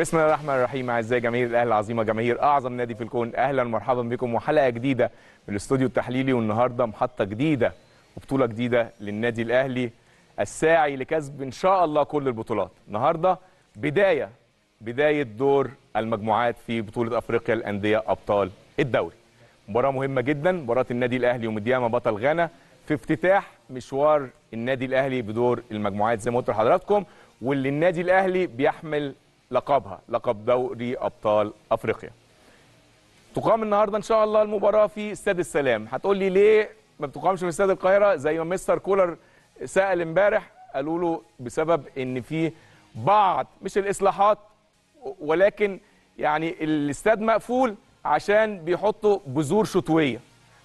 بسم الله الرحمن الرحيم اعزائي جماهير الاهلي العظيمه جماهير اعظم نادي في الكون اهلا ومرحبا بكم وحلقه جديده من الاستوديو التحليلي والنهارده محطه جديده وبطوله جديده للنادي الاهلي الساعي لكسب ان شاء الله كل البطولات النهارده بدايه بدايه دور المجموعات في بطوله افريقيا الانديه ابطال الدوري مباراه مهمه جدا مباراه النادي الاهلي ومدياما بطل غانا في افتتاح مشوار النادي الاهلي بدور المجموعات زي ما قلت لحضراتكم واللي النادي الاهلي بيحمل لقبها لقب دوري ابطال افريقيا تقام النهارده ان شاء الله المباراه في استاد السلام هتقول لي ليه ما بتقامش في استاد القاهره زي ما مستر كولر سال امبارح قالوا له بسبب ان في بعض مش الاصلاحات ولكن يعني الاستاد مقفول عشان بيحطوا بذور شتويه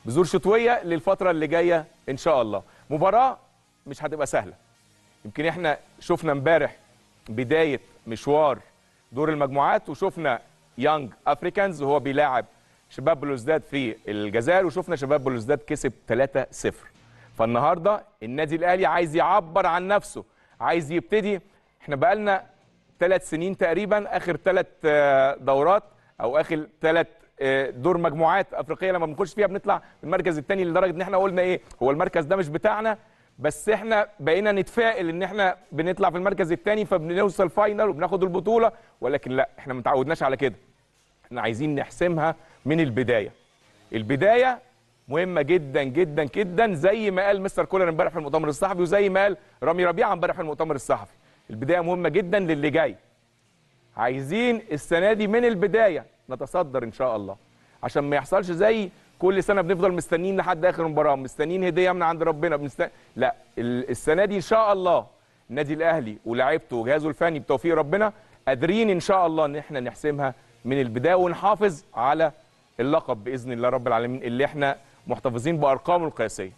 بذور شتويه للفتره اللي جايه ان شاء الله مباراه مش هتبقى سهله يمكن احنا شفنا امبارح بدايه مشوار دور المجموعات وشفنا يانج افريكانز وهو بيلاعب شباب بلوزداد في الجزائر وشفنا شباب بلوزداد كسب 3-0 فالنهارده النادي الاهلي عايز يعبر عن نفسه عايز يبتدي احنا بقالنا ثلاث سنين تقريبا اخر ثلاث آه، دورات او اخر ثلاث آه، دور مجموعات افريقيه لما بنخش فيها بنطلع في المركز الثاني لدرجه ان احنا قلنا ايه هو المركز ده مش بتاعنا بس احنا بقينا نتفائل ان احنا بنطلع في المركز الثاني فبنوصل فاينل وبناخد البطوله ولكن لا احنا ما تعودناش على كده احنا عايزين نحسمها من البدايه البدايه مهمه جدا جدا جدا زي ما قال مستر كولر امبارح في المؤتمر الصحفي وزي ما قال رامي ربيعه امبارح في المؤتمر الصحفي البدايه مهمه جدا للي جاي عايزين السنه دي من البدايه نتصدر ان شاء الله عشان ما يحصلش زي كل سنه بنفضل مستنيين لحد اخر مباراه مستنيين هديه من عند ربنا بنستنى لا السنه دي ان شاء الله النادي الاهلي ولاعيبته وجهازه الفني بتوفيق ربنا قادرين ان شاء الله ان احنا نحسمها من البدايه ونحافظ على اللقب باذن الله رب العالمين اللي احنا محتفظين بارقامه القياسيه